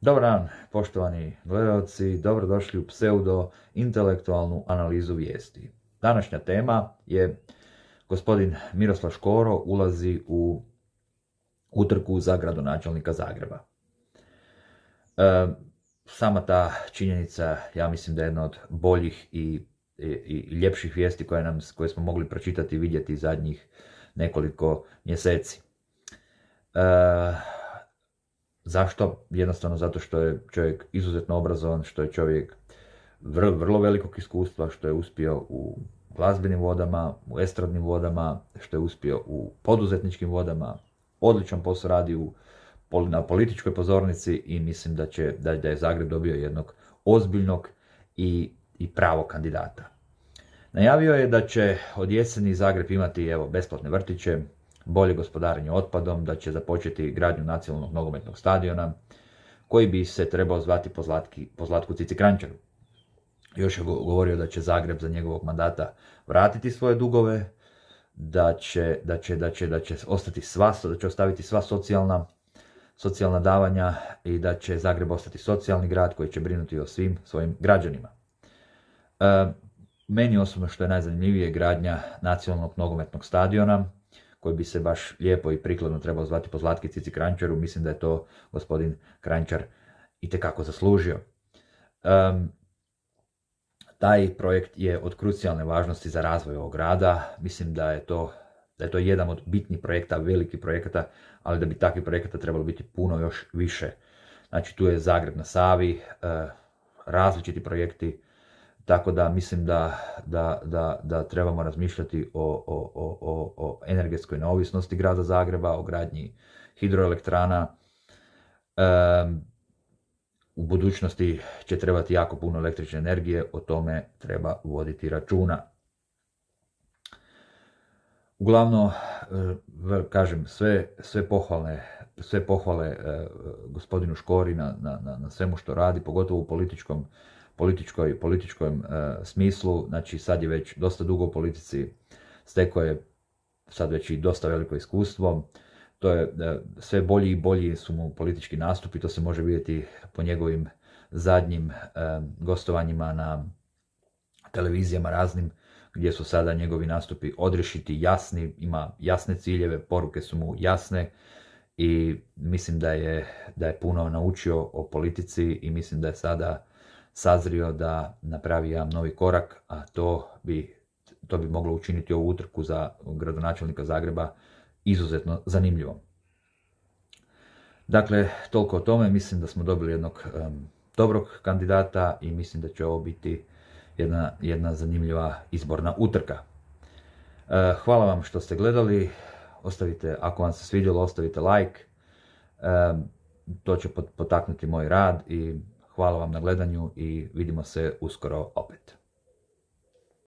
Dobar dan, poštovani gledalci, dobrodošli u pseudo-intelektualnu analizu vijesti. Današnja tema je gospodin Miroslav Škoro ulazi u utrku za gradonačelnika Zagreba. E, sama ta činjenica, ja mislim da je jedna od boljih i, ljepših vijesti koje, nam, koje smo mogli pročitati i vidjeti zadnjih nekoliko mjeseci. E, Zašto? Jednostavno zato što je čovjek izuzetno obrazovan, što je čovjek vrlo, velikog iskustva, što je uspio u glazbenim vodama, u estradnim vodama, što je uspio u poduzetničkim vodama, odličan posao radi u, na političkoj pozornici i mislim da, će, da, da je Zagreb dobio jednog ozbiljnog i, i pravog kandidata. Najavio je da će od jeseni Zagreb imati evo, besplatne vrtiće, bolje gospodarenje otpadom, da će započeti gradnju nacionalnog nogometnog stadiona, koji bi se trebao zvati po, zlatki, po Zlatku Cici Krančaru. Još je govorio da će Zagreb za njegovog mandata vratiti svoje dugove, da će, da će, da će, ostati sva, da će ostaviti sva socijalna, socijalna davanja i da će Zagreb ostati socijalni grad koji će brinuti o svim svojim građanima. E, meni osobno što je najzanimljivije gradnja nacionalnog nogometnog stadiona, koji bi se baš lijepo i prikladno trebao zvati po Zlatki Cici Krančaru, mislim da je to gospodin Krančar tekako zaslužio. taj projekt je od krucijalne važnosti za razvoj ovog grada, mislim da je to da je to jedan od bitnih projekta, velikih projekata, ali da bi takvih projekata trebalo biti puno još više. Znači tu je Zagreb na Savi, e, različiti projekti tako da mislim da, da, da, da trebamo razmišljati o, o, o, o energetskoj neovisnosti grada Zagreba, o gradnji hidroelektrana. u budućnosti će trebati jako puno električne energije, o tome treba voditi računa. Uglavno, kažem, sve, sve pohvale, sve pohvale gospodinu Škori na, na, na svemu što radi, pogotovo u političkom političkoj, političkom e, smislu. Znači sad je već dosta dugo u politici, stekao je sad već i dosta veliko iskustvo. To je e, sve bolji i bolji su mu politički nastupi, to se može vidjeti po njegovim zadnjim e, gostovanjima na televizijama raznim gdje su sada njegovi nastupi odrešiti jasni, ima jasne ciljeve, poruke su mu jasne i mislim da je, da je puno naučio o politici i mislim da je sada sazrio da napravi jedan novi korak, a to bi, to bi moglo učiniti ovu utrku za gradonačelnika Zagreba izuzetno zanimljivom. Dakle, toliko o tome, mislim da smo dobili jednog dobrog kandidata i mislim da će ovo biti jedna, jedna zanimljiva izborna utrka. E, hvala vam što ste gledali, ostavite, ako vam se svidjelo, ostavite like, to će potaknuti moj rad i Hvala vam na gledanju i vidimo se uskoro opet.